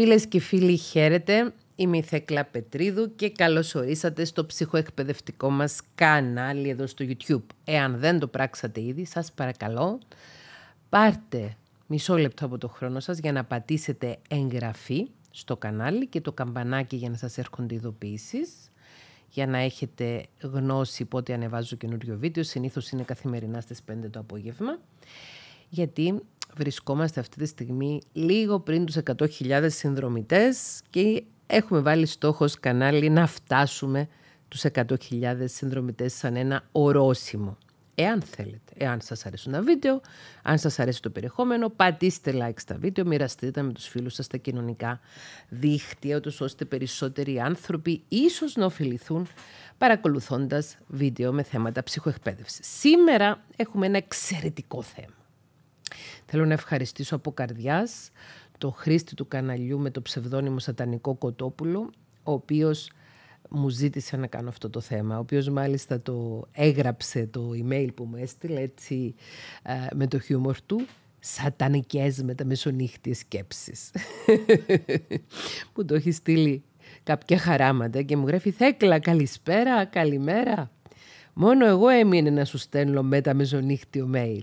Φίλες και φίλοι χαίρετε, είμαι η Θεκλά Πετρίδου και καλώς ορίσατε στο ψυχοεκπαιδευτικό μας κανάλι εδώ στο YouTube. Εάν δεν το πράξατε ήδη, σας παρακαλώ, πάρτε μισό λεπτό από το χρόνο σας για να πατήσετε εγγραφή στο κανάλι και το καμπανάκι για να σας έρχονται ειδοποιήσεις, για να έχετε γνώση πότε ανεβάζω καινούριο βίντεο. Συνήθως είναι καθημερινά στις 5 το απόγευμα, γιατί βρισκόμαστε αυτή τη στιγμή λίγο πριν τους 100.000 συνδρομητές και έχουμε βάλει στόχος κανάλι να φτάσουμε τους 100.000 συνδρομητές σαν ένα ορόσημο. Εάν θέλετε, εάν σας αρέσουν τα βίντεο, αν σας αρέσει το περιεχόμενο, πατήστε like στα βίντεο, μοιραστείτε τα με τους φίλους σας στα κοινωνικά δίχτυα, ώστε περισσότεροι άνθρωποι ίσως να ωφεληθούν παρακολουθώντας βίντεο με θέματα ψυχοεκπαίδευσης. Σήμερα έχουμε ένα εξαιρετικό θέμα. Θέλω να ευχαριστήσω από καρδιάς το χρήστη του καναλιού με το ψευδόνυμο Σατανικό Κοτόπουλο, ο οποίος μου ζήτησε να κάνω αυτό το θέμα, ο οποίος μάλιστα το έγραψε το email που μου έστειλε έτσι ε, με το χιούμορ του σατανικές με τα σκέψεις. που το έχει στείλει κάποια χαράματα και μου γράφει «Θέκλα, καλησπέρα, καλημέρα». Μόνο εγώ έμεινε να σου στέλνω με mail.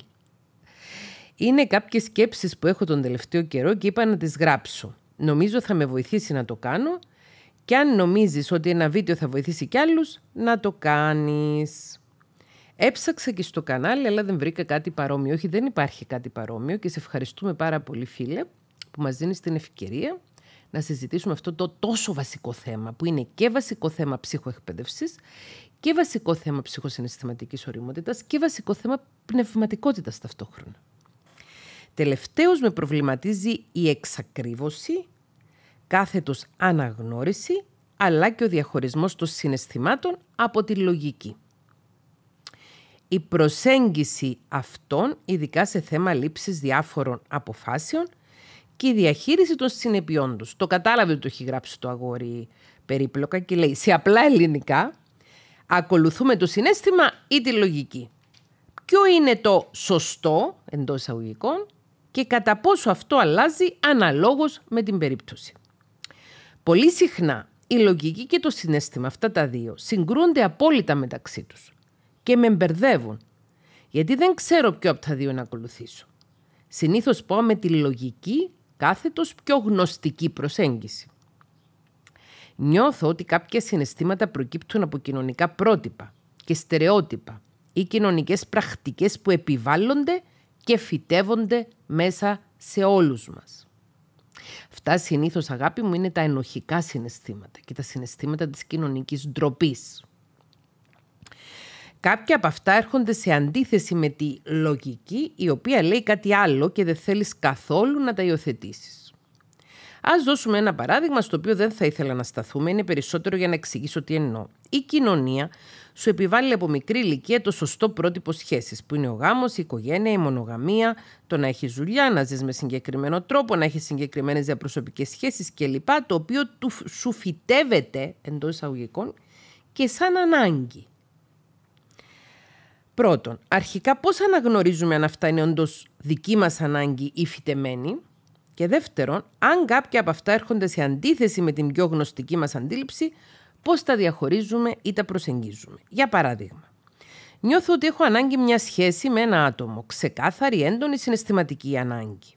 Είναι κάποιες σκέψεις που έχω τον τελευταίο καιρό και είπα να τις γράψω. Νομίζω θα με βοηθήσει να το κάνω και αν νομίζεις ότι ένα βίντεο θα βοηθήσει κι άλλους, να το κάνεις. Έψαξα και στο κανάλι, αλλά δεν βρήκα κάτι παρόμοιο. Όχι, δεν υπάρχει κάτι παρόμοιο και σε ευχαριστούμε πάρα πολύ φίλε που μας δίνεις την ευκαιρία να συζητήσουμε αυτό το τόσο βασικό θέμα που είναι και βασικό θέμα ψυχοεκπαίδευσης και βασικό θέμα ψυχοσυναισθηματικής οριμότητας και βασικό θέμα πνευματικότητας ταυτόχρονα. Τελευταίος με προβληματίζει η εξακρίβωση, κάθετος αναγνώριση, αλλά και ο διαχωρισμός των συναισθημάτων από τη λογική. Η προσέγγιση αυτών, ειδικά σε θέμα λήψης διάφορων αποφάσεων και η διαχείριση των συνεπειών τους. Το κατάλαβε ότι το έχει γράψει το αγόρι περίπλοκα και λέει σε απλά ελληνικά ακολουθούμε το συνέστημα ή τη λογική. Ποιο είναι το σωστό εντός εισαγωγικών και κατά πόσο αυτό αλλάζει αναλόγως με την περίπτωση. Πολύ συχνά η λογική και το συνέστημα αυτά τα δύο συγκρούνται απόλυτα μεταξύ τους και με μπερδεύουν γιατί δεν ξέρω ποιο από τα δύο να ακολουθήσω. Συνήθως πω με τη λογική κάθετος πιο γνωστική προσέγγιση. Νιώθω ότι κάποια συναισθήματα προκύπτουν από κοινωνικά πρότυπα και στερεότυπα ή κοινωνικές πρακτικές που επιβάλλονται και φυτεύονται μέσα σε όλους μας. Αυτά συνήθως αγάπη μου είναι τα ενοχικά συναισθήματα και τα συναισθήματα της κοινωνικής ντροπής. Κάποια από αυτά έρχονται σε αντίθεση με τη λογική η οποία λέει κάτι άλλο και δεν θέλεις καθόλου να τα υιοθετήσεις. Ας δώσουμε ένα παράδειγμα στο οποίο δεν θα ήθελα να σταθούμε, είναι περισσότερο για να εξηγήσω τι εννοώ. Η κοινωνία σου επιβάλλει από μικρή ηλικία το σωστό πρότυπο σχέσης, που είναι ο γάμος, η οικογένεια, η μονογαμία, το να έχεις δουλειά, να ζεις με συγκεκριμένο τρόπο, να έχεις συγκεκριμένες διαπροσωπικές σχέσεις κλπ. Το οποίο του, σου φυτεύεται εντός εισαγωγικών και σαν ανάγκη. Πρώτον, αρχικά πώς αναγνωρίζουμε αν αυτά είναι όντως δική μας ανάγκη ή φυτεμένη. Και δεύτερον, αν κάποια από αυτά έρχονται σε αντίθεση με την πιο γνωστική μας αντίληψη, πώς τα διαχωρίζουμε ή τα προσεγγίζουμε. Για παράδειγμα, νιώθω ότι έχω ανάγκη μια σχέση με ένα άτομο, ξεκάθαρη έντονη συναισθηματική ανάγκη.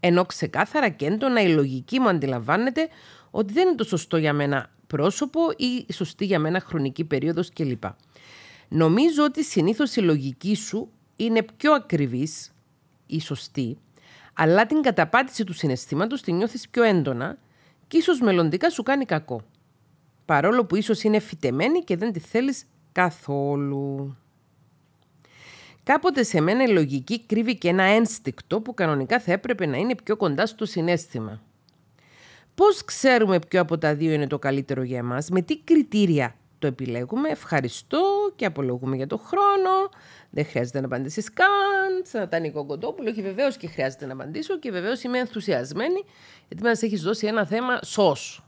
Ενώ ξεκάθαρα και έντονα η λογική μου αντιλαμβάνεται ότι δεν είναι το σωστό για μένα πρόσωπο ή η σωστή για μένα χρονική περίοδος κλπ. Νομίζω ότι συνήθως η λογική σου είναι πιο ακριβής ή σωστή, αλλά την καταπάτηση του συναισθήματος την νιώθεις πιο έντονα και ίσως μελλοντικά σου κάνει τη νιωθεις πιο εντονα και ισως μελλοντικα σου κανει κακο παρόλο που ίσως είναι φυτεμένη και δεν τη θέλεις καθόλου. Κάποτε σε μένα η λογική κρύβει και ένα ένστικτο που κανονικά θα έπρεπε να είναι πιο κοντά στο συνέστημα. Πώς ξέρουμε ποιο από τα δύο είναι το καλύτερο για εμάς, με τι κριτήρια το επιλέγουμε, ευχαριστώ και απολογούμε για το χρόνο, δεν χρειάζεται να απαντήσεις καν, σαν να τα Νίκο κοντόπουλο και βεβαίως και χρειάζεται να απαντήσω και βεβαίως είμαι ενθουσιασμένη γιατί μας έχεις δώσει ένα θέμα σως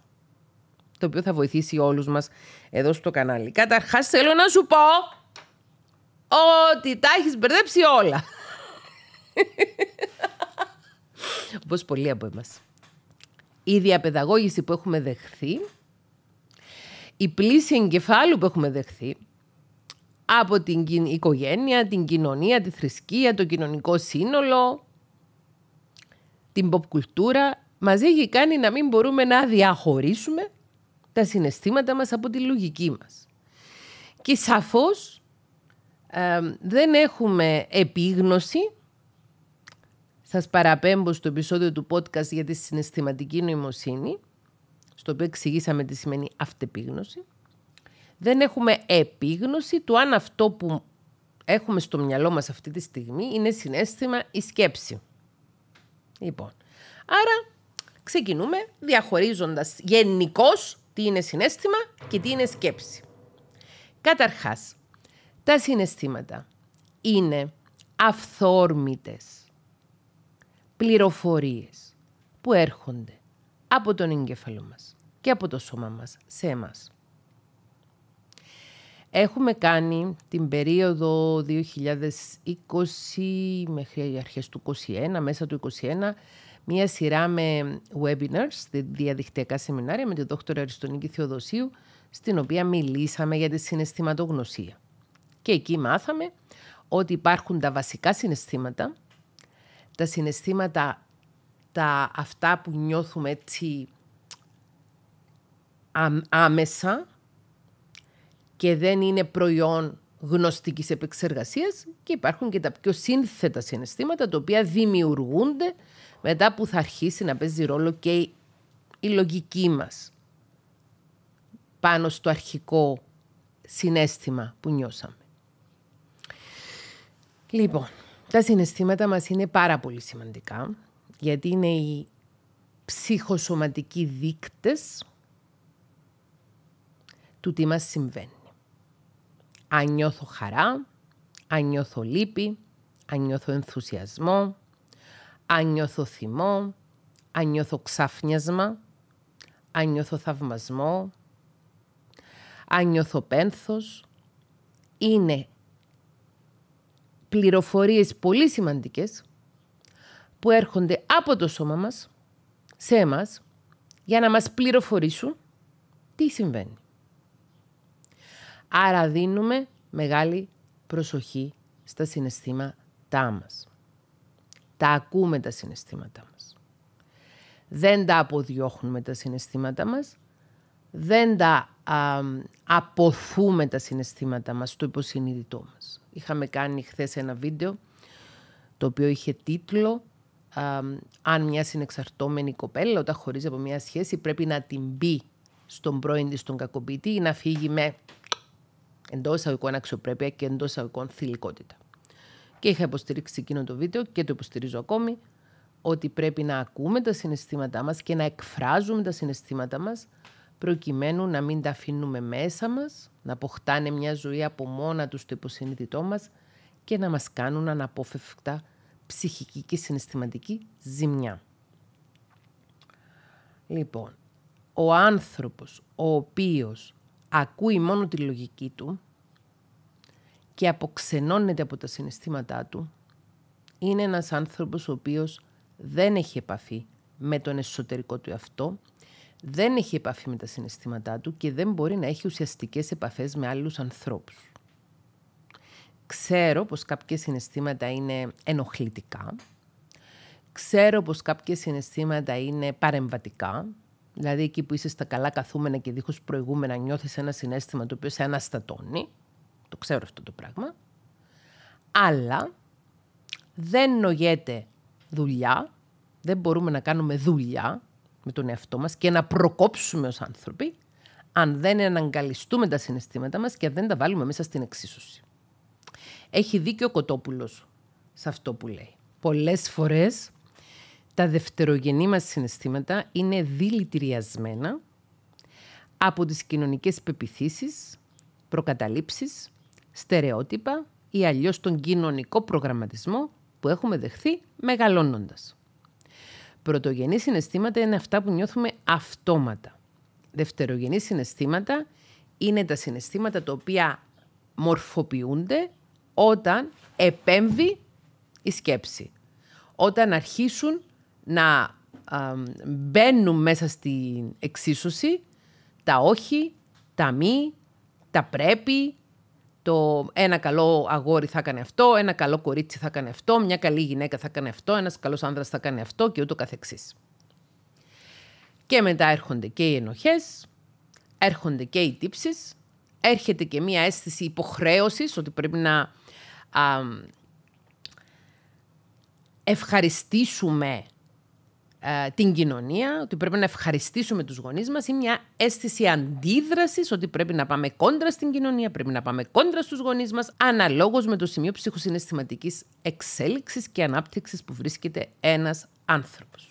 το οποίο θα βοηθήσει όλους μας εδώ στο κανάλι. Καταρχάς θέλω να σου πω ότι τα έχεις μπερδέψει όλα. Όπως πολλοί από εμάς. Η διαπαιδαγώγηση που έχουμε δεχθεί, η πλήση εγκεφάλου που έχουμε δεχθεί, από την οικογένεια, την κοινωνία, τη θρησκεία, το κοινωνικό σύνολο, την pop κουλτούρα, μας έχει κάνει να μην μπορούμε να διαχωρίσουμε τα συναισθήματα μας από τη λογική μας. Και σαφώς δεν έχουμε επίγνωση. Σας παραπέμπω στο επεισόδιο του podcast για τη συναισθηματική νοημοσύνη, στο οποίο εξηγήσαμε τι σημαίνει αυτεπίγνωση. Δεν έχουμε επίγνωση του αν αυτό που έχουμε στο μυαλό μας αυτή τη στιγμή είναι συνέστημα ή σκέψη. Λοιπόν, άρα ξεκινούμε διαχωρίζοντας γενικώς τι είναι συνέστημα και τι είναι σκέψη. Καταρχάς, τα συναισθήματα είναι αυθόρμητες πληροφορίες που έρχονται από τον εγκέφαλο μας και από το σώμα μας σε εμάς. Έχουμε κάνει την περίοδο 2020 μέχρι αρχές του 2021, μέσα του 2021, μία σειρά με webinars, διαδικτυακά σεμινάρια με τον Δόκτωρ Αριστονίκη Θεοδοσίου, στην οποία μιλήσαμε για τη συναισθηματογνωσία. Και εκεί μάθαμε ότι υπάρχουν τα βασικά συναισθήματα, τα συναισθήματα τα, αυτά που νιώθουμε έτσι άμεσα και δεν είναι προϊόν γνωστικής επεξεργασίας και υπάρχουν και τα πιο σύνθετα συναισθήματα τα οποία δημιουργούνται μετά που θα αρχίσει να παίζει ρόλο και η, λογική μας πάνω στο αρχικό συνέστημα που νιώσαμε. Λοιπόν, τα συναισθήματα μας είναι πάρα πολύ σημαντικά, γιατί είναι οι ψυχοσωματικοί δείκτες του τι μας συμβαίνει. Αν νιώθω χαρά, αν νιώθω λύπη, αν νιώθω ενθουσιασμό, αν νιώθω θυμό, αν νιώθω ξάφνιασμα, αν νιώθω θαυμασμό, αν νιώθω πένθος. Είναι πληροφορίες πολύ σημαντικές που έρχονται από το σώμα μας σε εμάς για να μας πληροφορήσουν τι συμβαίνει. Άρα δίνουμε μεγάλη προσοχή στα συναισθήματά μας. Τα ακούμε τα συναισθήματά μας. Δεν τα αποδιώχνουμε τα συναισθήματά μας. Δεν τα α, αποθούμε τα συναισθήματά μας στο υποσυνείδητό μας. Είχαμε κάνει χθες ένα βίντεο το οποίο είχε τίτλο «Αν μια συνεξαρτώμενη κοπέλα όταν χωρίζει από μια σχέση πρέπει να την μπει στον πρώην της τον κακοποιητή ή να φύγει με εντός αγωγικών αξιοπρέπεια και εντός αγωγικών θηλυκότητα και είχα υποστηρίξει εκείνο το βίντεο και το υποστηρίζω ακόμη, ότι πρέπει να ακούμε τα συναισθήματά μας και να εκφράζουμε τα συναισθήματά μας προκειμένου να μην τα αφήνουμε μέσα μας, να αποκτάνε μια ζωή από μόνα τους το υποσυνείδητό μας και να μας κάνουν αναπόφευκτα ψυχική και συναισθηματική ζημιά. Λοιπόν, ο άνθρωπος ο οποίος ακούει μόνο τη λογική του και αποξενώνεται από τα συναισθήματά του, είναι ένας άνθρωπος ο οποίος δεν έχει επαφή με τον εσωτερικό του αυτό, δεν έχει επαφή με τα συναισθήματά του και δεν μπορεί να έχει ουσιαστικές επαφές με άλλους ανθρώπους. Ξέρω πως κάποια συναισθήματα είναι ενοχλητικά, ξέρω πως κάποια συναισθήματα είναι παρεμβατικά, δηλαδή εκεί που είσαι στα καλά καθούμενα και δίχως προηγούμενα νιώθεις ένα συνέστημα το οποίο σε αναστατώνει, το ξέρω αυτό το πράγμα. Αλλά δεν νοιέται δουλειά, δεν μπορούμε να κάνουμε δουλειά με τον εαυτό μας και να προκόψουμε ως άνθρωποι αν δεν εναγκαλιστούμε τα συναισθήματα μας και αν δεν τα βάλουμε μέσα στην εξίσωση. Έχει δίκιο ο Κοτόπουλος σε αυτό που λέει. Πολλές φορές τα δευτερογενή μας συναισθήματα είναι δηλητηριασμένα από τις κοινωνικές πεπιθήσεις, προκαταλήψεις στερεότυπα ή αλλιώς τον κοινωνικό προγραμματισμό που έχουμε δεχθεί μεγαλώνοντας. Πρωτογενή συναισθήματα είναι αυτά που νιώθουμε αυτόματα. Δευτερογενή συναισθήματα είναι τα συναισθήματα τα οποία μορφοποιούνται όταν επέμβει η σκέψη. Όταν αρχίσουν να μπαίνουν μέσα στην εξίσωση τα όχι, τα μη, τα πρέπει, το ένα καλό αγόρι θα κάνει αυτό, ένα καλό κορίτσι θα κάνει αυτό, μια καλή γυναίκα θα κάνει αυτό, ένας καλός άνδρας θα κάνει αυτό και ούτω καθεξής. Και μετά έρχονται και οι ενοχές, έρχονται και οι τύψεις, έρχεται και μια αίσθηση υποχρέωσης ότι πρέπει να α, ευχαριστήσουμε ε, την κοινωνία, ότι πρέπει να ευχαριστήσουμε τους γονείς μας ή μια αίσθηση αντίδρασης ότι πρέπει να πάμε κόντρα στην κοινωνία, πρέπει να πάμε κόντρα στους γονείς μας αναλόγως με το σημείο ψυχοσυναισθηματικής εξέλιξης και ανάπτυξης που βρίσκεται ένας άνθρωπος.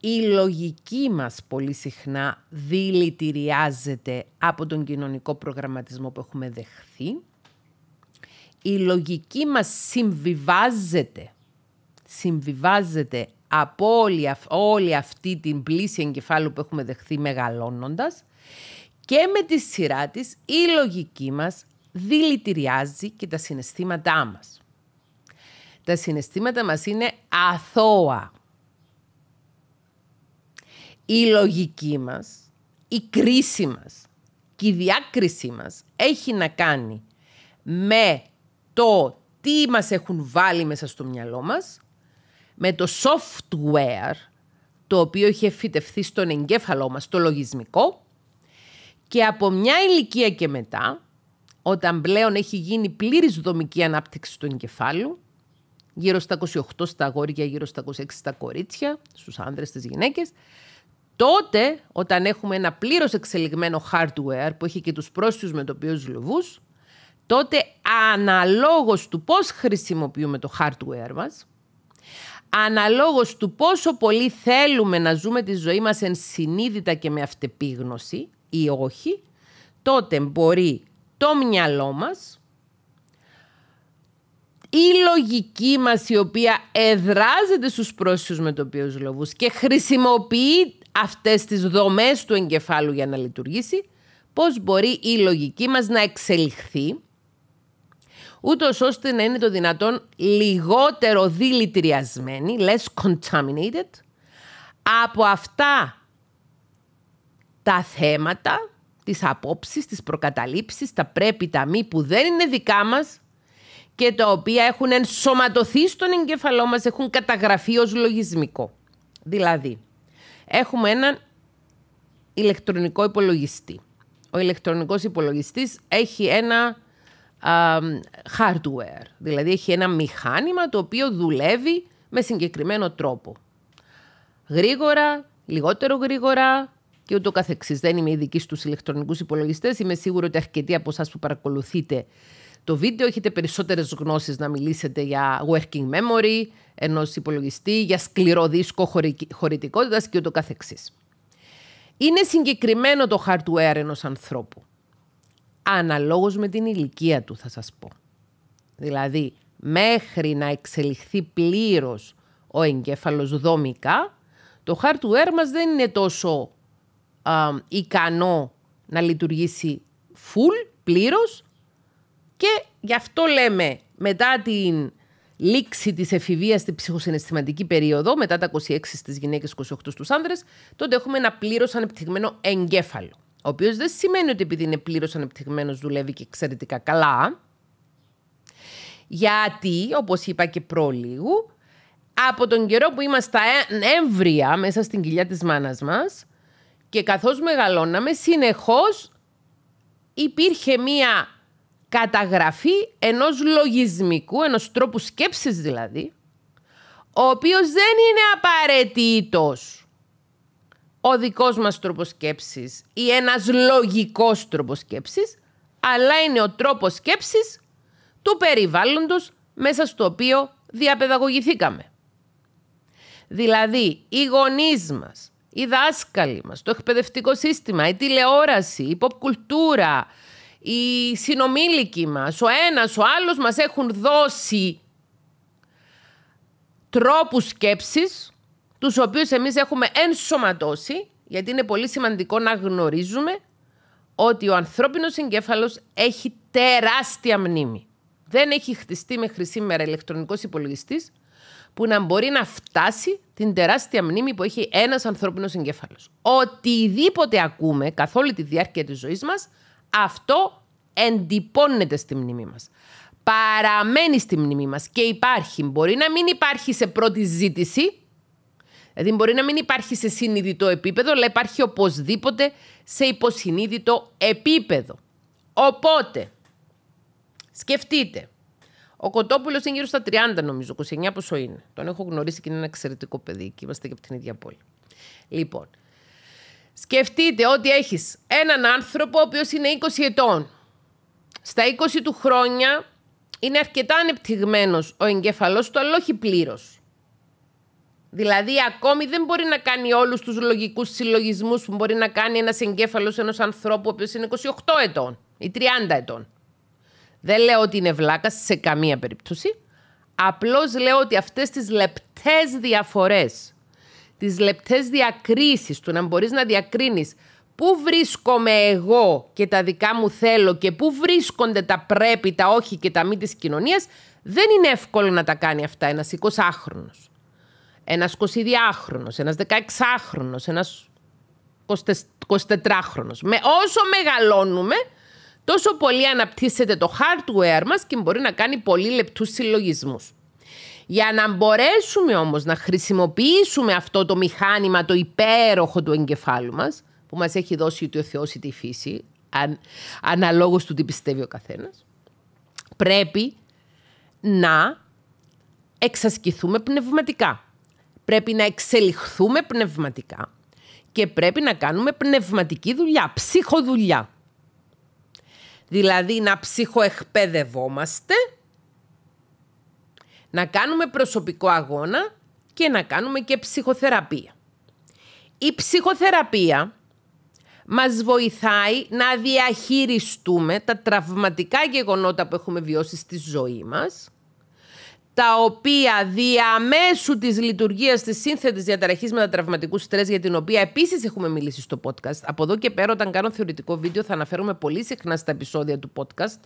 Η λογική μας πολύ συχνά δηλητηριάζεται από τον κοινωνικό προγραμματισμό που έχουμε δεχθεί. Η λογική μας συμβιβάζεται συμβιβάζεται από όλη, αυτή την πλήση εγκεφάλου που έχουμε δεχθεί μεγαλώνοντας και με τη σειρά της η λογική μας δηλητηριάζει και τα συναισθήματά μας. Τα συναισθήματα μας είναι αθώα. Η λογική μας, η κρίση μας και η διάκριση μας έχει να κάνει με το τι μας έχουν βάλει μέσα στο μυαλό μας με το software το οποίο είχε φυτευθεί στον εγκέφαλό μας, το λογισμικό και από μια ηλικία και μετά, όταν πλέον έχει γίνει πλήρης δομική ανάπτυξη του εγκεφάλου, γύρω στα 28 στα αγόρια, γύρω στα 26 στα κορίτσια, στους άνδρες, στις γυναίκες, τότε όταν έχουμε ένα πλήρως εξελιγμένο hardware που έχει και τους πρόσθεους με το οποίο τότε αναλόγως του πώς χρησιμοποιούμε το hardware μας, αναλόγως του πόσο πολύ θέλουμε να ζούμε τη ζωή μας ενσυνείδητα και με αυτεπίγνωση ή όχι, τότε μπορεί το μυαλό μας, η λογική μας η οποία εδράζεται στους πρόσφυγους με τοπίους λόγους και χρησιμοποιεί αυτές τις δομές του εγκεφάλου για να λειτουργήσει, πώς μπορεί η λογική μας να εξελιχθεί ούτως ώστε να είναι το δυνατόν λιγότερο δηλητριασμένη, less contaminated, από αυτά τα θέματα, τις απόψεις, τις προκαταλήψεις, τα πρέπει, τα μη που δεν είναι δικά μας και τα οποία έχουν ενσωματωθεί στον εγκεφαλό μας, έχουν καταγραφεί ως λογισμικό. Δηλαδή, έχουμε έναν ηλεκτρονικό υπολογιστή. Ο ηλεκτρονικός υπολογιστής έχει ένα hardware. Δηλαδή έχει ένα μηχάνημα το οποίο δουλεύει με συγκεκριμένο τρόπο. Γρήγορα, λιγότερο γρήγορα και ούτω καθεξής. Δεν είμαι ειδική στους ηλεκτρονικούς υπολογιστές. Είμαι σίγουρη ότι αρκετοί από εσάς που παρακολουθείτε το βίντεο έχετε περισσότερες γνώσεις να μιλήσετε για working memory ενός υπολογιστή, για σκληρό δίσκο χωρητικότητας και ούτω καθεξής. Είναι συγκεκριμένο το hardware ενός ανθρώπου αναλόγως με την ηλικία του θα σας πω. Δηλαδή, μέχρι να εξελιχθεί πλήρως ο εγκέφαλος δομικά, το hardware μας δεν είναι τόσο ικανό να λειτουργήσει full, πλήρως και γι' αυτό λέμε μετά την λήξη της εφηβείας στην ψυχοσυναισθηματική περίοδο, μετά τα 26 στις γυναίκες, 28 στους άνδρες, τότε έχουμε ένα πλήρως ανεπτυγμένο εγκέφαλο ο οποίος δεν σημαίνει ότι επειδή είναι πλήρως ανεπτυγμένος δουλεύει και εξαιρετικά καλά. Γιατί, όπως είπα και πρόλιγου, από τον καιρό που είμαστε έμβρια μέσα στην κοιλιά της μάνας μας και καθώς μεγαλώναμε, συνεχώς υπήρχε μία καταγραφή ενός λογισμικού, ενός τρόπου σκέψης δηλαδή, ο οποίος δεν είναι απαραίτητος ο δικός μας τρόπος σκέψης ή ένας λογικός τρόπος σκέψης, αλλά είναι ο τρόπος σκέψης του περιβάλλοντος μέσα στο οποίο διαπαιδαγωγηθήκαμε. Δηλαδή, οι γονείς μας, οι δάσκαλοι μας, το εκπαιδευτικό σύστημα, η τηλεόραση, η pop ποπ-κουλτούρα, οι συνομήλικοι μας, ο ένας, ο άλλος μας έχουν δώσει τρόπους σκέψης τους οποίους εμείς έχουμε ενσωματώσει, γιατί είναι πολύ σημαντικό να γνωρίζουμε ότι ο ανθρώπινος εγκέφαλος έχει τεράστια μνήμη. Δεν έχει χτιστεί μέχρι σήμερα ηλεκτρονικός υπολογιστής που να μπορεί να φτάσει την τεράστια μνήμη που έχει ένας ανθρώπινος εγκέφαλος. Οτιδήποτε ακούμε καθ' όλη τη διάρκεια της ζωής μας, αυτό εντυπώνεται στη μνήμη μας. Παραμένει στη μνήμη μας και υπάρχει. Μπορεί να μην υπάρχει σε πρώτη ζήτηση, Δηλαδή μπορεί να μην υπάρχει σε συνειδητό επίπεδο, αλλά υπάρχει οπωσδήποτε σε υποσυνείδητο επίπεδο. Οπότε, σκεφτείτε, ο Κοτόπουλος είναι γύρω στα 30, νομίζω, 29 πόσο είναι. Τον έχω γνωρίσει και είναι ένα εξαιρετικό παιδί και είμαστε και από την ίδια πόλη. Λοιπόν, σκεφτείτε ότι έχεις έναν άνθρωπο ο οποίος είναι 20 ετών. Στα 20 του χρόνια είναι αρκετά ανεπτυγμένος ο εγκέφαλός του, αλλά όχι πλήρως. Δηλαδή, ακόμη δεν μπορεί να κάνει όλους τους λογικούς συλλογισμούς που μπορεί να κάνει ένας εγκέφαλος ενός ανθρώπου, ο είναι 28 ετών ή 30 ετών. Δεν λέω ότι είναι βλάκας σε καμία περίπτωση. Απλώς λέω ότι αυτές τις λεπτές διαφορές, τις λεπτές διακρίσεις του να μπορείς να διακρίνεις πού βρίσκομαι εγώ και τα δικά μου θέλω και πού βρίσκονται τα πρέπει, τα όχι και τα μη της κοινωνίας, δεν είναι εύκολο να τα κάνει αυτά ένας 20χρονο ένα 22χρονο, ένα 16χρονο, ένα 24χρονο. Με όσο μεγαλώνουμε, τόσο πολύ αναπτύσσεται το hardware μας και μπορεί να κάνει πολύ λεπτούς συλλογισμούς. Για να μπορέσουμε όμως να χρησιμοποιήσουμε αυτό το μηχάνημα, το υπέροχο του εγκεφάλου μας, που μας έχει δώσει ούτε ο Θεός ή τη φύση, αν, αναλόγως του τι πιστεύει ο καθένας, πρέπει να εξασκηθούμε πνευματικά. Πρέπει να εξελιχθούμε πνευματικά και πρέπει να κάνουμε πνευματική δουλειά, ψυχοδουλειά. Δηλαδή να ψυχοεκπαιδευόμαστε, να κάνουμε προσωπικό αγώνα και να κάνουμε και ψυχοθεραπεία. Η ψυχοθεραπεία μας βοηθάει να διαχειριστούμε τα τραυματικά γεγονότα που έχουμε βιώσει στη ζωή μας τα οποία διαμέσου της λειτουργίας της σύνθετης διαταραχής μετατραυματικού στρες, για την οποία επίσης έχουμε μιλήσει στο podcast. Από εδώ και πέρα, όταν κάνω θεωρητικό βίντεο, θα αναφέρουμε πολύ συχνά στα επεισόδια του podcast,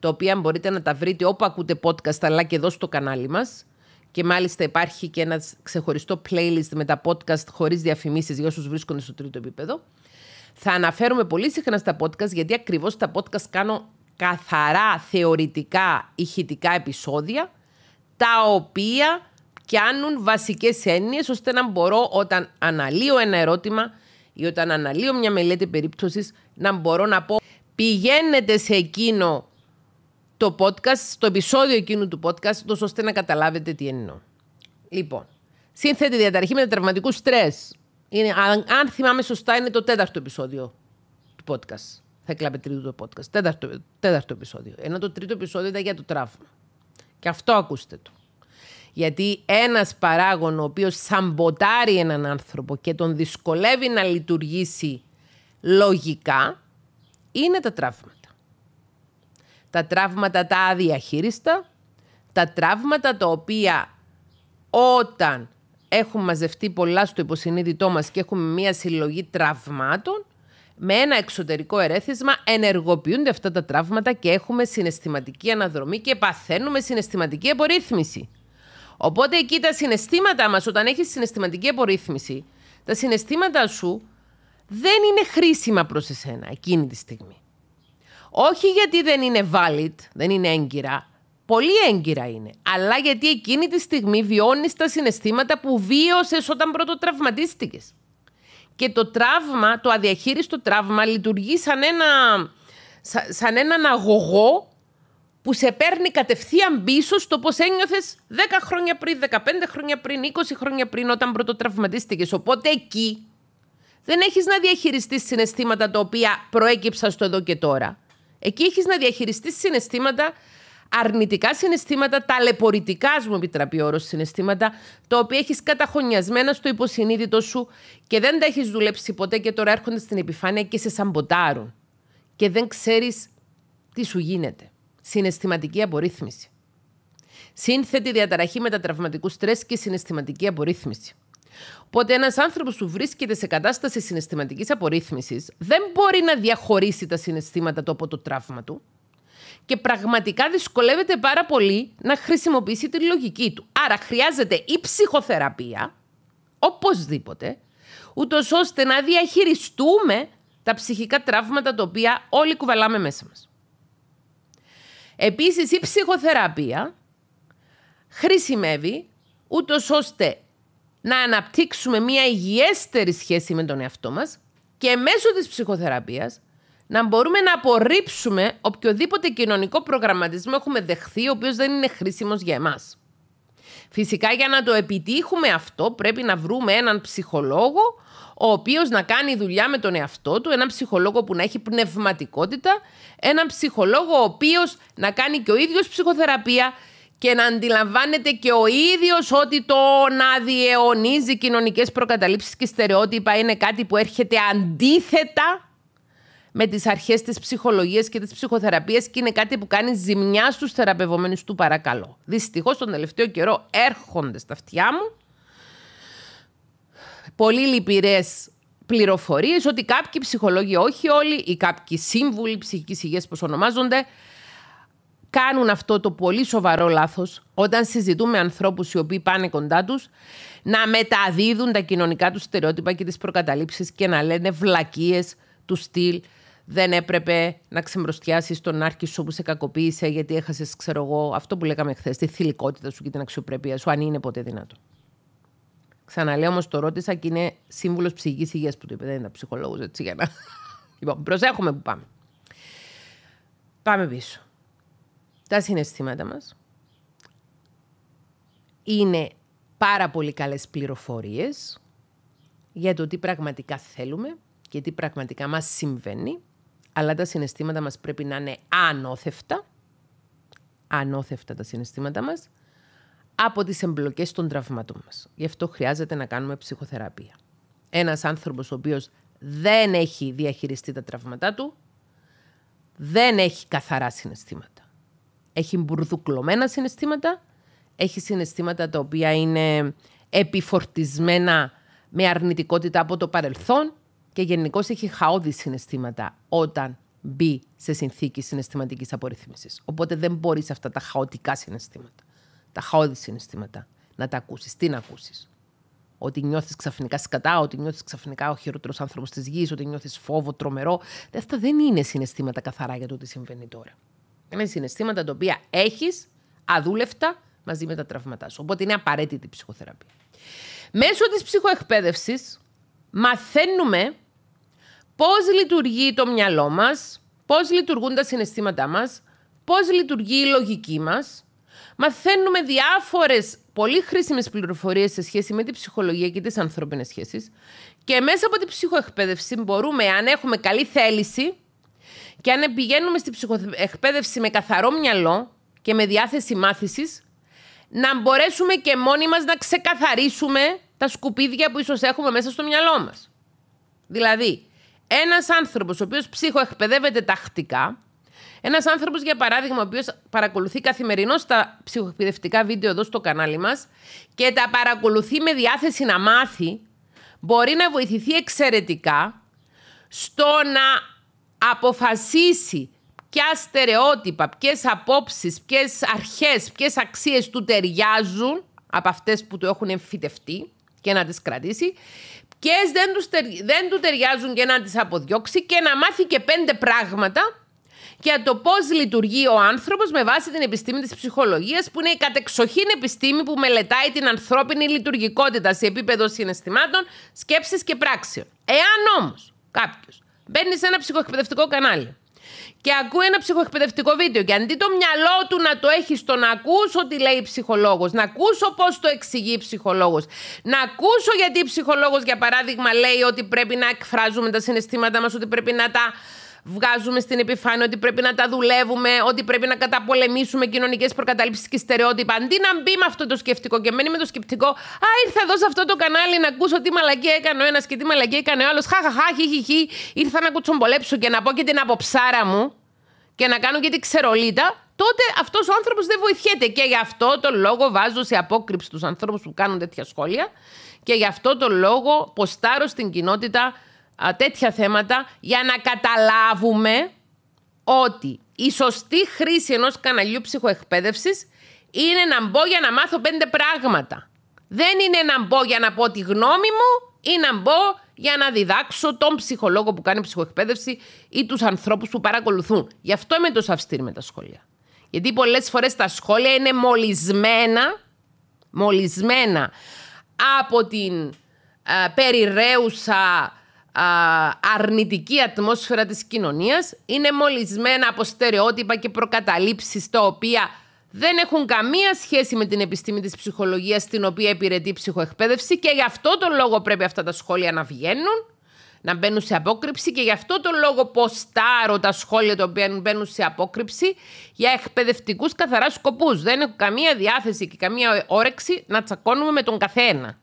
τα οποία μπορείτε να τα βρείτε όπου ακούτε podcast, αλλά και εδώ στο κανάλι μας. Και μάλιστα υπάρχει και ένας ξεχωριστό playlist με τα podcast χωρίς διαφημίσεις για όσους βρίσκονται στο τρίτο επίπεδο. Θα αναφέρουμε πολύ συχνά στα podcast, γιατί ακριβώς τα podcast κάνω καθαρά θεωρητικά ηχητικά επεισόδια, τα οποία πιάνουν βασικές έννοιες ώστε να μπορώ όταν αναλύω ένα ερώτημα ή όταν αναλύω μια μελέτη περίπτωσης, να μπορώ να πω πηγαίνετε σε εκείνο το podcast, στο επεισόδιο εκείνου του podcast, ώστε να καταλάβετε τι εννοώ. Λοιπόν, σύνθετη διαταραχή με τραυματικούς στρες. Αν, αν θυμάμαι σωστά, είναι το τέταρτο επεισόδιο του podcast. Θα κλαπετρίδω το podcast. Τέταρτο, τέταρτο επεισόδιο. Ενώ το τρίτο επεισόδιο ήταν για το τραύμα. Και αυτό ακούστε το. Γιατί ένας παράγων ο οποίος σαμποτάρει έναν άνθρωπο και τον δυσκολεύει να λειτουργήσει λογικά είναι τα τραύματα. Τα τραύματα τα αδιαχείριστα, τα τραύματα τα οποία όταν έχουν μαζευτεί πολλά στο υποσυνείδητό μας και έχουμε μία συλλογή τραυμάτων, με ένα εξωτερικό ερέθισμα ενεργοποιούνται αυτά τα τραύματα και έχουμε συναισθηματική αναδρομή και παθαίνουμε συναισθηματική απορρίθμιση. Οπότε εκεί τα συναισθήματα μας, όταν έχεις συναισθηματική απορρίθμιση, τα συναισθήματα σου δεν είναι χρήσιμα προς εσένα εκείνη τη στιγμή. Όχι γιατί δεν είναι valid, δεν είναι έγκυρα, πολύ έγκυρα είναι, αλλά γιατί εκείνη τη στιγμή βιώνεις τα συναισθήματα που βίωσες όταν πρώτο τραυματίστηκες και το τραύμα, το αδιαχείριστο τραύμα λειτουργεί σαν, ένα, σαν έναν αγωγό που σε παίρνει κατευθείαν πίσω στο πώς ένιωθες 10 χρόνια πριν, 15 χρόνια πριν, 20 χρόνια πριν, όταν πρωτοτραυματίστηκες. Οπότε εκεί δεν έχεις να διαχειριστείς συναισθήματα τα οποία προέκυψαν στο εδώ και τώρα. Εκεί έχεις να διαχειριστείς συναισθήματα αρνητικά συναισθήματα, ταλαιπωρητικά, ας μου επιτραπεί ο όρος συναισθήματα, τα οποία έχεις καταχωνιασμένα στο υποσυνείδητο σου και δεν τα έχεις δουλέψει ποτέ και τώρα έρχονται στην επιφάνεια και σε σαμποτάρουν. Και δεν ξέρεις τι σου γίνεται. Συναισθηματική απορρίθμιση. Σύνθετη διαταραχή μετατραυματικού στρες και συναισθηματική απορρίθμιση. Οπότε ένας άνθρωπος που βρίσκεται σε κατάσταση συναισθηματικής απορρίθμισης δεν μπορεί να διαχωρίσει τα συναισθήματα του από το τραύμα του και πραγματικά δυσκολεύεται πάρα πολύ να χρησιμοποιήσει τη λογική του. Άρα χρειάζεται η ψυχοθεραπεία, οπωσδήποτε, ούτως ώστε να διαχειριστούμε τα ψυχικά τραύματα τα οποία όλοι κουβαλάμε μέσα μας. Επίσης η ψυχοθεραπεία χρησιμεύει ούτως ώστε να αναπτύξουμε μια υγιέστερη σχέση με τον εαυτό μας και μέσω της ψυχοθεραπείας να μπορούμε να απορρίψουμε οποιοδήποτε κοινωνικό προγραμματισμό έχουμε δεχθεί, ο οποίος δεν είναι χρήσιμος για εμάς. Φυσικά για να το επιτύχουμε αυτό πρέπει να βρούμε έναν ψυχολόγο ο οποίος να κάνει δουλειά με τον εαυτό του, έναν ψυχολόγο που να έχει πνευματικότητα, έναν ψυχολόγο ο οποίος να κάνει και ο ίδιος ψυχοθεραπεία και να αντιλαμβάνεται και ο ίδιος ότι το να διαιωνίζει κοινωνικές προκαταλήψεις και στερεότυπα είναι κάτι που έρχεται αντίθετα με τις αρχές της ψυχολογίας και της ψυχοθεραπείας και είναι κάτι που κάνει ζημιά στους θεραπευόμενους του παρακαλώ. Δυστυχώς, τον τελευταίο καιρό έρχονται στα αυτιά μου πολύ λυπηρές πληροφορίες, ότι κάποιοι ψυχολόγοι, όχι όλοι, ή κάποιοι σύμβουλοι ψυχικής υγείας όπως ονομάζονται, κάνουν αυτό το πολύ σοβαρό λάθος. όταν συζητούμε ανθρώπους οι οποίοι πάνε κοντά τους, να μεταδίδουν τα κοινωνικά τους στερεότυπα και τις προκαταλήψεις και να λένε βλακίες του στυλ δεν έπρεπε να ξεμπροστιάσεις τον άρχη σου που σε κακοποίησε, γιατί έχασες, ξέρω εγώ, αυτό που λέγαμε χθες, τη θηλυκότητα σου και την αξιοπρέπεια σου, αν είναι ποτέ δυνατό. Ξαναλέω όμως το ρώτησα και είναι σύμβουλος ψυχικής υγείας που το είπε. Δεν ήταν ψυχολόγος, έτσι για να. Λοιπόν, προσέχουμε που πάμε. Πάμε πίσω. Τα συναισθήματα μας είναι πάρα πολύ καλές πληροφορίες για το τι πραγματικά θέλουμε και τι πραγματικά μας συμβαίνει αλλά τα συναισθήματα μας πρέπει να είναι ανώθευτα, ανώθευτα τα συναισθήματα μας, από τις εμπλοκές των τραυμάτων μας. Γι' αυτό χρειάζεται να κάνουμε ψυχοθεραπεία. Ένας άνθρωπος ο οποίος δεν έχει διαχειριστεί τα τραύματά του, δεν έχει καθαρά συναισθήματα. Έχει μπουρδουκλωμένα συναισθήματα, έχει συναισθήματα τα οποία είναι επιφορτισμένα με αρνητικότητα από το παρελθόν, και γενικώς έχει χαόδη συναισθήματα όταν μπει σε συνθήκη συναισθηματικής απορρίθμισης. Οπότε δεν μπορείς αυτά τα χαοτικά συναισθήματα, τα χαόδη συναισθήματα, να τα ακούσεις. Τι να ακούσεις. Ότι νιώθεις ξαφνικά σκατά, ότι νιώθεις ξαφνικά ο χειρότερος άνθρωπος της γης, ότι νιώθεις φόβο τρομερό. Αυτά δεν είναι συναισθήματα καθαρά για το τι συμβαίνει τώρα. Είναι συναισθήματα τα οποία έχεις αδούλευτα μαζί με τα τραύματά σου. Οπότε είναι απαραίτητη η ψυχοθεραπεία. Μέσω της ψυχοεκπαίδευσης μαθαίνουμε πώς λειτουργεί το μυαλό μας, πώς λειτουργούν τα συναισθήματά μας, πώς λειτουργεί η λογική μας. Μαθαίνουμε διάφορες πολύ χρήσιμες πληροφορίες σε σχέση με τη ψυχολογία και τις ανθρώπινες σχέσεις. Και μέσα από την ψυχοεκπαίδευση μπορούμε, αν έχουμε καλή θέληση και αν πηγαίνουμε στη ψυχοεκπαίδευση με καθαρό μυαλό και με διάθεση μάθησης, να μπορέσουμε και μόνοι μας να ξεκαθαρίσουμε τα σκουπίδια που ίσως έχουμε μέσα στο μυαλό μας. Δηλαδή, ένας άνθρωπος, ο οποίος ψυχοεκπαιδεύεται τακτικά, ένας άνθρωπος, για παράδειγμα, ο οποίος παρακολουθεί καθημερινώς τα ψυχοεκπαιδευτικά βίντεο εδώ στο κανάλι μας και τα παρακολουθεί με διάθεση να μάθει, μπορεί να βοηθηθεί εξαιρετικά στο να αποφασίσει ποια στερεότυπα, ποιες απόψεις, ποιες αρχές, ποιες αξίες του ταιριάζουν από αυτές που του έχουν εμφυτευτεί και να τις κρατήσει και δεν, δεν του ταιριάζουν και να τις αποδιώξει και να μάθει και πέντε πράγματα για το πώς λειτουργεί ο άνθρωπος με βάση την επιστήμη της ψυχολογίας που είναι η κατεξοχήν επιστήμη που μελετάει την ανθρώπινη λειτουργικότητα σε επίπεδο συναισθημάτων, σκέψης και πράξεων. Εάν όμως, κάποιος, μπαίνει σε ένα ψυχοεκπαιδευτικό κανάλι και ακούει ένα ψυχοεκπαιδευτικό βίντεο. Και αντί το μυαλό του να το έχει στο να ακούσω τι λέει ψυχολόγο, ψυχολόγος, να ακούσω πώς το εξηγεί ψυχολόγο. ψυχολόγος, να ακούσω γιατί ψυχολόγο, ψυχολόγος για παράδειγμα λέει ότι πρέπει να εκφράζουμε τα συναισθήματά μας, ότι πρέπει να τα βγάζουμε στην επιφάνεια ότι πρέπει να τα δουλεύουμε, ότι πρέπει να καταπολεμήσουμε κοινωνικές προκαταλήψεις και στερεότυπα. Αντί να μπει με αυτό το σκεπτικό και μένει με το σκεπτικό, Α, ήρθα εδώ σε αυτό το κανάλι να ακούσω τι μαλακή έκανε ο ένας και τι μαλακή έκανε ο άλλος. Χαχαχά, χιχιχι, ήρθα να κουτσομπολέψω και να πω και την αποψάρα μου και να κάνω και την ξερολίτα, τότε αυτός ο άνθρωπος δεν βοηθιέται. Και γι' αυτό το λόγο βάζω σε απόκρυψη τους ανθρώπους που κάνουν τέτοια σχόλια. Και γι' αυτό το λόγο ποστάρω στην κοινότητα τέτοια θέματα για να καταλάβουμε ότι η σωστή χρήση ενός καναλιού ψυχοεκπαίδευσης είναι να μπω για να μάθω πέντε πράγματα. Δεν είναι να μπω για να πω τη γνώμη μου ή να μπω για να διδάξω τον ψυχολόγο που κάνει ψυχοεκπαίδευση ή τους ανθρώπους που παρακολουθούν. Γι' αυτό είμαι τόσο αυστήρη με τα σχόλια. Γιατί πολλές φορές τα σχόλια είναι μολυσμένα, μολυσμένα από την περιραίουσα αρνητική ατμόσφαιρα της κοινωνίας, είναι μολυσμένα από στερεότυπα και προκαταλήψεις τα οποία δεν έχουν καμία σχέση με την επιστήμη της ψυχολογίας την οποία υπηρετεί η ψυχοεκπαίδευση και γι' αυτό τον λόγο πρέπει αυτά τα σχόλια να βγαίνουν, να μπαίνουν σε απόκρυψη και γι' αυτό τον λόγο ποστάρω τα σχόλια τα οποία μπαίνουν σε απόκρυψη για εκπαιδευτικούς καθαρά σκοπούς. Δεν έχω καμία διάθεση και καμία όρεξη να τσακώνουμε με τον καθένα.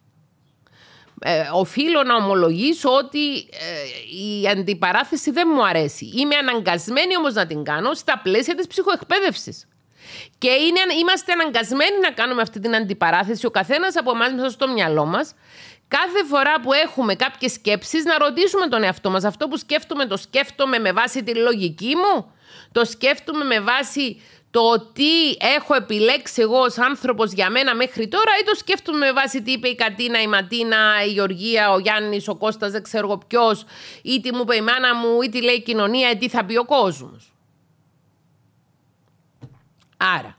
Ε, οφείλω να ομολογήσω ότι ε, η αντιπαράθεση δεν μου αρέσει. Είμαι αναγκασμένη όμως να την κάνω στα πλαίσια της ψυχοεκπαίδευσης. Και είναι, είμαστε αναγκασμένοι να κάνουμε αυτή την αντιπαράθεση ο καθένας από εμάς μέσα στο μυαλό μας Κάθε φορά που έχουμε κάποιες σκέψεις, να ρωτήσουμε τον εαυτό μας. Αυτό που σκέφτομαι, το σκέφτομαι με βάση τη λογική μου. Το σκέφτομαι με βάση το τι έχω επιλέξει εγώ ως άνθρωπος για μένα μέχρι τώρα ή το σκέφτομαι με βάση τι είπε η Κατίνα, η Ματίνα, η Γεωργία, ο Γιάννης, ο Κώστας, δεν ξέρω ποιος, ή τι μου είπε η μάνα μου, ή τι λέει η κοινωνία, ή τι θα πει ο κόσμος. Άρα,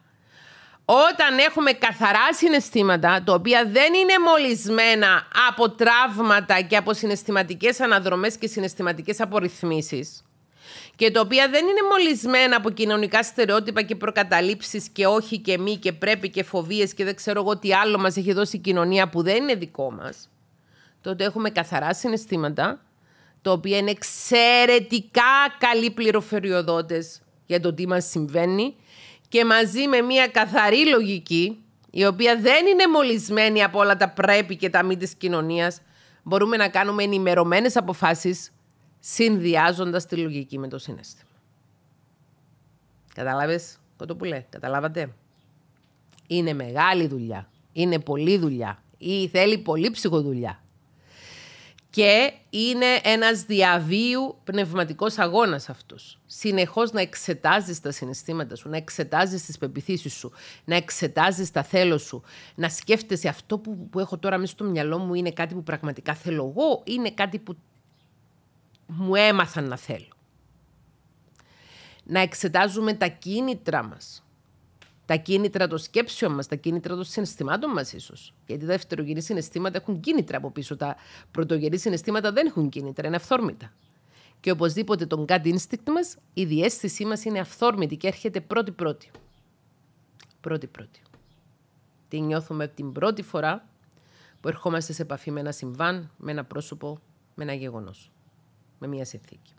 όταν έχουμε καθαρά συναισθήματα, τα οποία δεν είναι μολυσμένα από τραύματα και από συναισθηματικές αναδρομές και συναισθηματικές απορριθμίσεις, και τα οποία δεν είναι μολυσμένα από κοινωνικά στερεότυπα και προκαταλήψεις και όχι και μη και πρέπει και φοβίες και δεν ξέρω εγώ τι άλλο μας έχει δώσει η κοινωνία που δεν είναι δικό μας, τότε έχουμε καθαρά συναισθήματα, τα οποία είναι εξαιρετικά καλοί πληροφοριοδότες για το τι μας συμβαίνει και μαζί με μια καθαρή λογική, η οποία δεν είναι μολυσμένη από όλα τα πρέπει και τα μη της κοινωνίας, μπορούμε να κάνουμε ενημερωμένες αποφάσεις συνδυάζοντας τη λογική με το συνέστημα. Κατάλαβες, Κοτοπουλέ, καταλάβατε. Είναι μεγάλη δουλειά. Είναι πολλή δουλειά. Ή θέλει πολύ ψυχοδουλειά. Και είναι ένας διαβίου πνευματικός αγώνας αυτός. Συνεχώς να εξετάζεις τα συναισθήματα σου, να εξετάζεις τις πεπιθήσεις σου, να εξετάζεις τα θέλω σου, να σκέφτεσαι αυτό που, που έχω τώρα μέσα στο μυαλό μου είναι κάτι που πραγματικά θέλω εγώ, είναι κάτι που μου έμαθαν να θέλω. Να εξετάζουμε τα κίνητρα μας. Τα κίνητρα των σκέψεων μας, τα κίνητρα των συναισθημάτων μας ίσως. Γιατί τα δευτερογενή συναισθήματα έχουν κίνητρα από πίσω. Τα πρωτογενή συναισθήματα δεν έχουν κίνητρα, είναι αυθόρμητα. Και οπωσδήποτε τον gut instinct μας, η διέστησή μας είναι αυθόρμητη και έρχεται πρώτη-πρώτη. Πρώτη-πρώτη. Την νιώθουμε την πρώτη φορά που ερχόμαστε σε επαφή με ένα συμβάν, με ένα πρόσωπο, με ένα γεγονός με μια συνθήκη.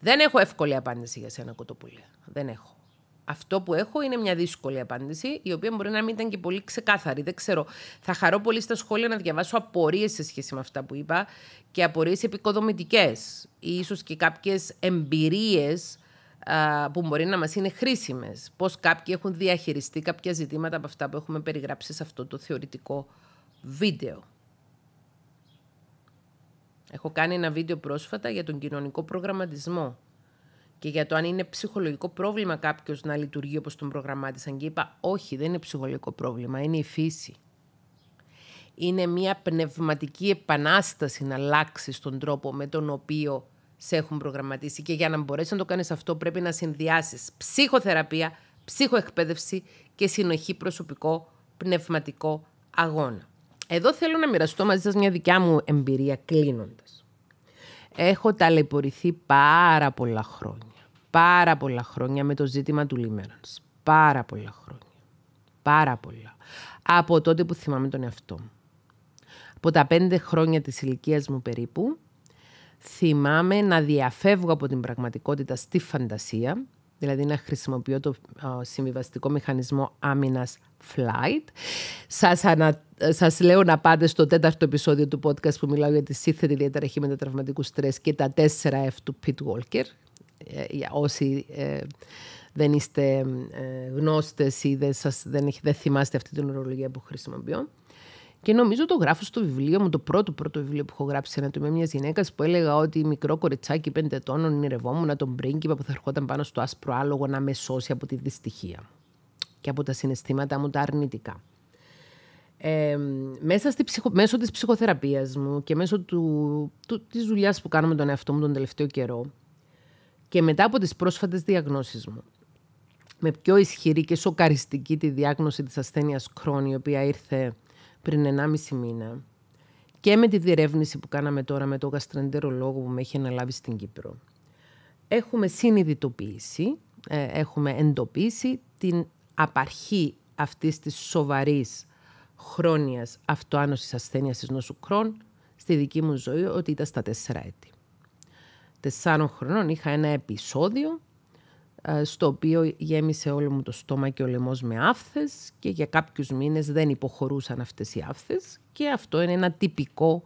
Δεν έχω εύκολη απάντηση για σένα, Κοτοπούλια. Δεν έχω. Αυτό που έχω είναι μια δύσκολη απάντηση, η οποία μπορεί να μην ήταν και πολύ ξεκάθαρη. Δεν ξέρω. Θα χαρώ πολύ στα σχόλια να διαβάσω απορίες σε σχέση με αυτά που είπα και απορίες επικοδομητικές ή ίσως και κάποιες εμπειρίες που μπορεί να μας είναι χρήσιμες. Πώς κάποιοι έχουν διαχειριστεί κάποια ζητήματα από αυτά που έχουμε περιγράψει σε αυτό το θεωρητικό βίντεο. Έχω κάνει ένα βίντεο πρόσφατα για τον κοινωνικό προγραμματισμό και για το αν είναι ψυχολογικό πρόβλημα κάποιος να λειτουργεί όπως τον προγραμμάτισαν. Και είπα, Όχι, δεν είναι ψυχολογικό πρόβλημα, είναι η φύση. Είναι μια πνευματική επανάσταση να αλλάξεις τον τρόπο με τον οποίο σε έχουν προγραμματίσει. Και για να μπορέσεις να το κάνεις αυτό, πρέπει να συνδυάσεις ψυχοθεραπεία, ψυχοεκπαίδευση και συνοχή προσωπικό πνευματικό αγώνα. Εδώ θέλω να μοιραστώ μαζί σας μια δικιά μου εμπειρία κλείνοντας. Έχω ταλαιπωρηθεί πάρα πολλά χρόνια. Πάρα πολλά χρόνια με το ζήτημα του Λίμερανς. Πάρα πολλά χρόνια. Πάρα πολλά. Από τότε που θυμάμαι τον εαυτό μου. Από τα πέντε χρόνια της ηλικίας μου περίπου, θυμάμαι να διαφεύγω από την πραγματικότητα στη φαντασία δηλαδή να χρησιμοποιώ το συμβιβαστικό μηχανισμό άμυνας flight. Σας, ανα... σας λέω να πάτε στο τέταρτο επεισόδιο του podcast που μιλάω για τη σύνθετη διαταραχή μετατραυματικού στρες και τα 4F του Pete Walker. Ε, για όσοι ε, δεν είστε ε, γνώστες ή δεν, σας, δεν, δεν θυμάστε αυτή την ορολογία που χρησιμοποιώ. Και νομίζω το γράφω στο βιβλίο μου, το πρώτο πρώτο βιβλίο που έχω γράψει, ένα τμήμα μιας γυναίκας, που έλεγα ότι μικρό κοριτσάκι πέντε ετών ονειρευόμουν τον πρίγκιπα που θα ερχόταν πάνω στο άσπρο άλογο να με σώσει από τη δυστυχία και από τα συναισθήματά μου τα αρνητικά. Ε, μέσα στη ψυχο, μέσω της ψυχοθεραπείας μου και μέσω του, του, της δουλειάς που κάνω με τον εαυτό μου τον τελευταίο καιρό και μετά από τις πρόσφατες διαγνώσεις μου, με πιο ισχυρή και σοκαριστική τη διάγνωση της ασθένειας Crohn, η οποία ήρθε πριν 1,5 μήνα και με τη διερεύνηση που κάναμε τώρα με τον γαστρεντερολόγο που με έχει αναλάβει στην Κύπρο. Έχουμε συνειδητοποιήσει, ε, έχουμε εντοπίσει την απαρχή αυτής της σοβαρής χρόνιας αυτοάνωσης ασθένειας της νόσου στη δική μου ζωή ότι ήταν στα τέσσερα έτη. Τεσσάρων χρονών είχα ένα επεισόδιο ε, στο οποίο γέμισε όλο μου το στόμα και ο λαιμός με άφθες και για κάποιους μήνες δεν υποχωρούσαν αυτές οι άφθες και αυτό είναι ένα τυπικό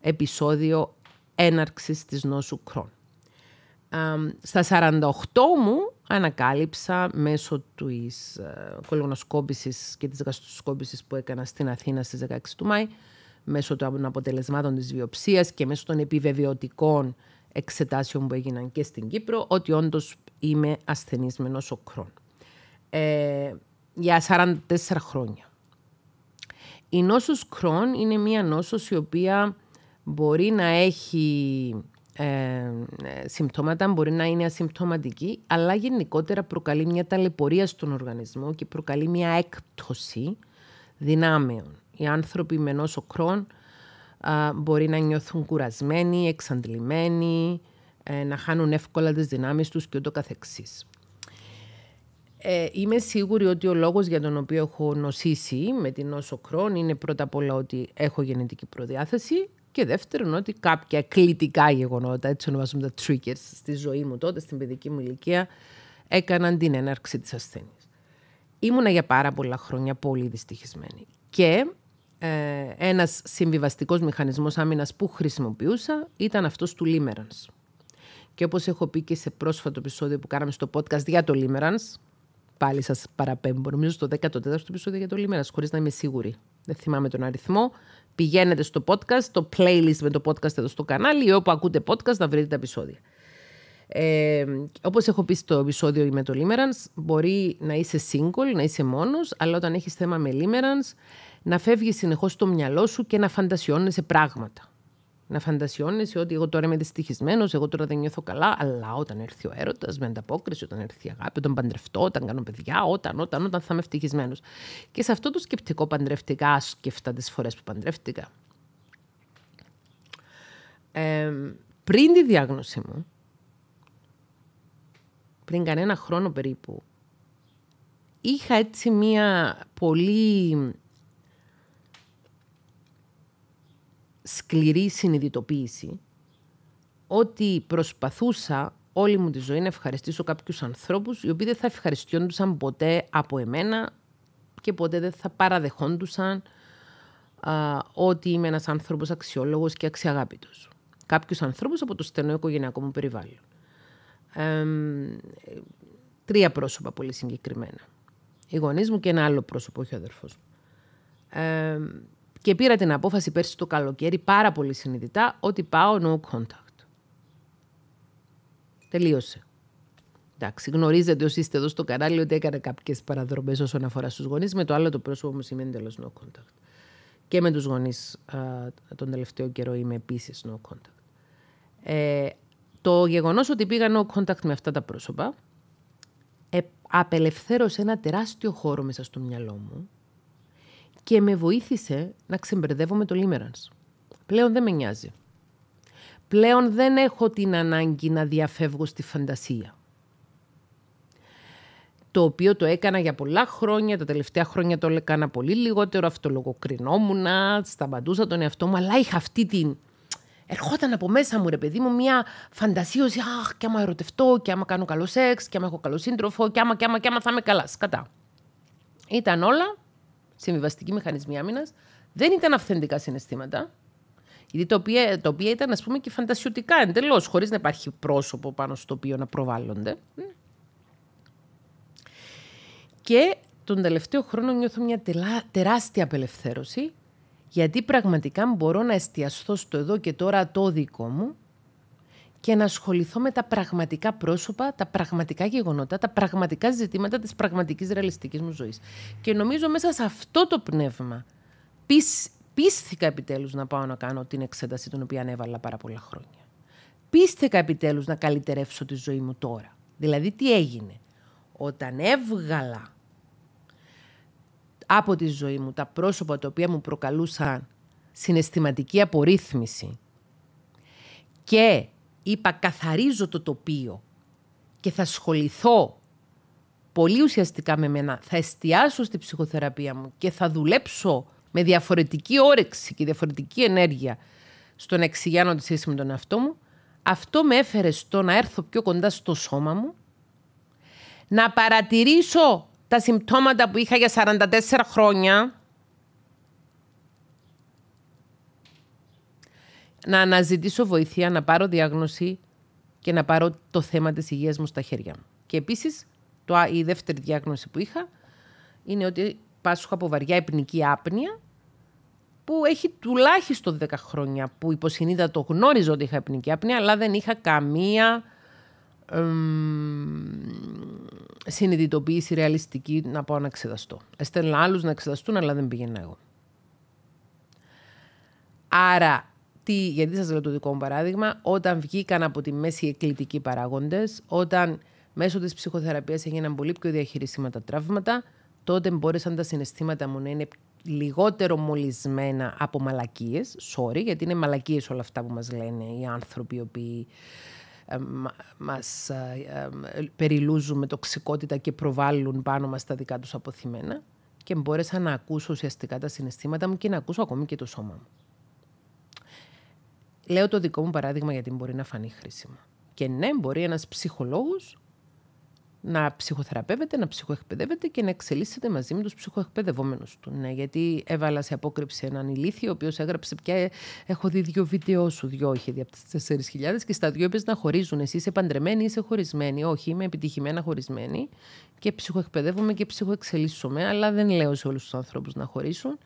επεισόδιο έναρξης της νόσου Κρόν. Στα 48 μου ανακάλυψα μέσω της ε, κολονοσκόπησης και της γαστροσκόπησης που έκανα στην Αθήνα στις 16 του Μάη, μέσω των αποτελεσμάτων της βιοψίας και μέσω των επιβεβαιωτικών εξετάσεων που έγιναν και στην Κύπρο ότι όντως είμαι ασθενής με νοσοκρόν. Ε, για 44 χρόνια. Η νόσος κρόν είναι μία νόσος η οποία μπορεί να έχει ε, συμπτώματα, μπορεί να είναι ασυμπτωματική, αλλά γενικότερα προκαλεί μια ταλαιπωρία στον συμπτωματα μπορει και προκαλεί μια έκπτωση δυνάμεων. Οι άνθρωποι με νόσο κρόν μπορεί να νιώθουν κουρασμένοι, εξαντλημένοι, ε, να χάνουν εύκολα τις δυνάμεις τους και ούτω καθεξής. Ε, είμαι σίγουρη ότι ο λόγος για τον οποίο έχω νοσήσει με την νόσο κρόν είναι πρώτα απ' όλα ότι έχω γενετική προδιάθεση και δεύτερον ότι κάποια κλητικά γεγονότα, έτσι ονομάζουμε τα triggers στη ζωή μου τότε, στην παιδική μου ηλικία, έκαναν την έναρξη της ασθένειας. Ήμουνα για πάρα πολλά χρόνια πολύ δυστυχισμένη. Και ε, ένας συμβιβαστικός μηχανισμός άμυνας που χρησιμοποιούσα ήταν αυτός του Λίμερανς. Και όπως έχω πει και σε πρόσφατο επεισόδιο που κάναμε στο podcast για το Λίμερανς, πάλι σας παραπέμπω, νομίζω στο 14ο επεισόδιο για το Λίμερανς, χωρίς να είμαι σίγουρη, δεν θυμάμαι τον αριθμό, πηγαίνετε στο podcast, το playlist με το podcast εδώ στο κανάλι ή όπου ακούτε podcast να βρείτε τα επεισόδια. Ε, Όπως έχω πει στο επεισόδιο με το Λίμερανς, μπορεί να είσαι single, να είσαι μόνος, αλλά όταν έχεις θέμα με να φεύγεις συνεχώς στο μυαλό σου και να φαντασιώνεσαι πράγματα. Να φαντασιώνεσαι ότι εγώ τώρα είμαι δυστυχισμένος, εγώ τώρα δεν νιώθω καλά, αλλά όταν έρθει ο έρωτας, με ανταπόκριση, όταν έρθει η αγάπη, όταν παντρευτώ, όταν κάνω παιδιά, όταν, όταν, όταν θα είμαι ευτυχισμένος. Και σε αυτό το σκεπτικό παντρευτικά, σκεφτά τις φορές που παντρεύτηκα. Ε, πριν τη διάγνωση μου, πριν κανένα χρόνο περίπου, είχα έτσι μία πολύ σκληρή συνειδητοποίηση ότι προσπαθούσα όλη μου τη ζωή να ευχαριστήσω κάποιους ανθρώπους οι οποίοι δεν θα ευχαριστιόντουσαν ποτέ από εμένα και ποτέ δεν θα παραδεχόντουσαν α, ότι είμαι ένας άνθρωπος αξιόλογος και αξιαγάπητος. Κάποιους ανθρώπους από το στενό οικογενειακό μου περιβάλλον. τρία πρόσωπα πολύ συγκεκριμένα. Οι γονείς μου και ένα άλλο πρόσωπο, όχι ο αδερφός μου. Και πήρα την απόφαση πέρσι το καλοκαίρι πάρα πολύ συνειδητά ότι πάω no contact. Τελείωσε. Εντάξει, γνωρίζετε όσοι είστε εδώ στο κανάλι ότι έκανα κάποιες παραδρομές όσον αφορά στους γονείς. Με το άλλο το πρόσωπο μου σημαίνει τέλος no contact. Και με τους γονείς τον τελευταίο καιρό είμαι επίσης no contact. Ε, το γεγονός ότι πήγα no contact με αυτά τα πρόσωπα ε, απελευθέρωσε ένα τεράστιο χώρο μέσα στο μυαλό μου και με βοήθησε να ξεμπερδεύω με το Λίμερανς. Πλέον δεν με νοιάζει. Πλέον δεν έχω την ανάγκη να διαφεύγω στη φαντασία. Το οποίο το έκανα για πολλά χρόνια, τα τελευταία χρόνια το έκανα πολύ λιγότερο, αυτολογοκρινόμουνα, σταματούσα τον εαυτό μου, αλλά είχα αυτή την... Ερχόταν από μέσα μου, ρε παιδί μου, μια φαντασίωση. Αχ, κι άμα ερωτευτώ, κι άμα κάνω καλό σεξ, κι άμα έχω καλό σύντροφο, κι άμα, κι άμα, θα είμαι καλά. Σκατά. Ήταν όλα συμβιβαστικοί μηχανισμοί άμυνας, δεν ήταν αυθεντικά συναισθήματα. Γιατί το οποία, ήταν, ας πούμε, και φαντασιωτικά εντελώς, χωρίς να υπάρχει πρόσωπο πάνω στο οποίο να προβάλλονται. Και τον τελευταίο χρόνο νιώθω μια τεράστια απελευθέρωση, γιατί πραγματικά μπορώ να εστιαστώ στο εδώ και τώρα το δικό μου και να ασχοληθώ με τα πραγματικά πρόσωπα, τα πραγματικά γεγονότα, τα πραγματικά ζητήματα της πραγματικής ρεαλιστικής μου ζωής. Και νομίζω μέσα σε αυτό το πνεύμα πίστηκα επιτέλους να πάω να κάνω την εξέταση την οποία ανέβαλα πάρα πολλά χρόνια. Πίστηκα επιτέλους να καλυτερεύσω τη ζωή μου τώρα. Δηλαδή τι έγινε. Όταν έβγαλα από τη ζωή μου τα πρόσωπα τα οποία μου προκαλούσαν συναισθηματική απορρίθμιση και είπα καθαρίζω το τοπίο και θα ασχοληθώ πολύ ουσιαστικά με μένα, θα εστιάσω στη ψυχοθεραπεία μου και θα δουλέψω με διαφορετική όρεξη και διαφορετική ενέργεια στο να εξηγιάνω τη σχέση με τον εαυτό μου, αυτό με έφερε στο να έρθω πιο κοντά στο σώμα μου, να παρατηρήσω τα συμπτώματα που είχα για 44 χρόνια, να αναζητήσω βοήθεια, να πάρω διάγνωση και να πάρω το θέμα της υγείας μου στα χέρια μου. Και επίσης, το, η δεύτερη διάγνωση που είχα είναι ότι πάσχω από βαριά υπνική άπνοια που έχει τουλάχιστον 10 χρόνια που υποσυνείδα το γνώριζα ότι είχα υπνική άπνοια αλλά δεν είχα καμία συνειδητοποίηση ρεαλιστική να πάω να εξεταστώ. Έστελνα άλλους να εξεταστούν αλλά δεν πήγαινα εγώ. Άρα τι, γιατί σας λέω το δικό μου παράδειγμα, όταν βγήκαν από τη μέση εκκλητικοί παράγοντες, όταν μέσω της ψυχοθεραπείας έγιναν πολύ πιο διαχειρισμένα τα τραύματα, τότε μπόρεσαν τα συναισθήματα μου να είναι λιγότερο μολυσμένα από μαλακίες, sorry, γιατί είναι μαλακίες όλα αυτά που μας λένε οι άνθρωποι οι οποίοι ε, μας ε, ε, περιλούζουν με τοξικότητα και προβάλλουν πάνω μας τα δικά τους αποθυμένα και μπόρεσα να ακούσω ουσιαστικά τα συναισθήματα μου και να ακούσω ακόμη και το σώμα μου. Λέω το δικό μου παράδειγμα γιατί μπορεί να φανεί χρήσιμο. Και ναι, μπορεί ένας ψυχολόγος να ψυχοθεραπεύεται, να ψυχοεκπαιδεύεται και να εξελίσσεται μαζί με τους ψυχοεκπαιδευόμενους του. Ναι, γιατί έβαλα σε απόκρυψη έναν ηλίθιο, ο οποίος έγραψε πια «Ε, έχω δει δύο βίντεο σου, δύο είχε δει από τις 4.000 και στα δύο είπες να χωρίζουν. Εσύ είσαι παντρεμένη, ή είσαι χωρισμένη. Όχι, είμαι επιτυχημένα χωρισμένη και ψυχοεκπαιδεύομαι και ψυχοεξελίσσομαι, αλλά δεν λέω σε όλους τους ανθρώπους να χωρίσουν.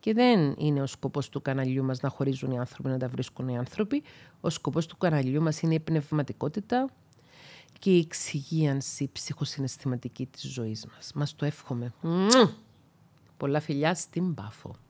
Και δεν είναι ο σκοπός του καναλιού μας να χωρίζουν οι άνθρωποι, να τα βρίσκουν οι άνθρωποι. Ο σκοπός του καναλιού μας είναι η πνευματικότητα και η εξυγίανση ψυχοσυναισθηματική της ζωής μας. Μας το εύχομαι. Πολλά φιλιά στην Πάφο.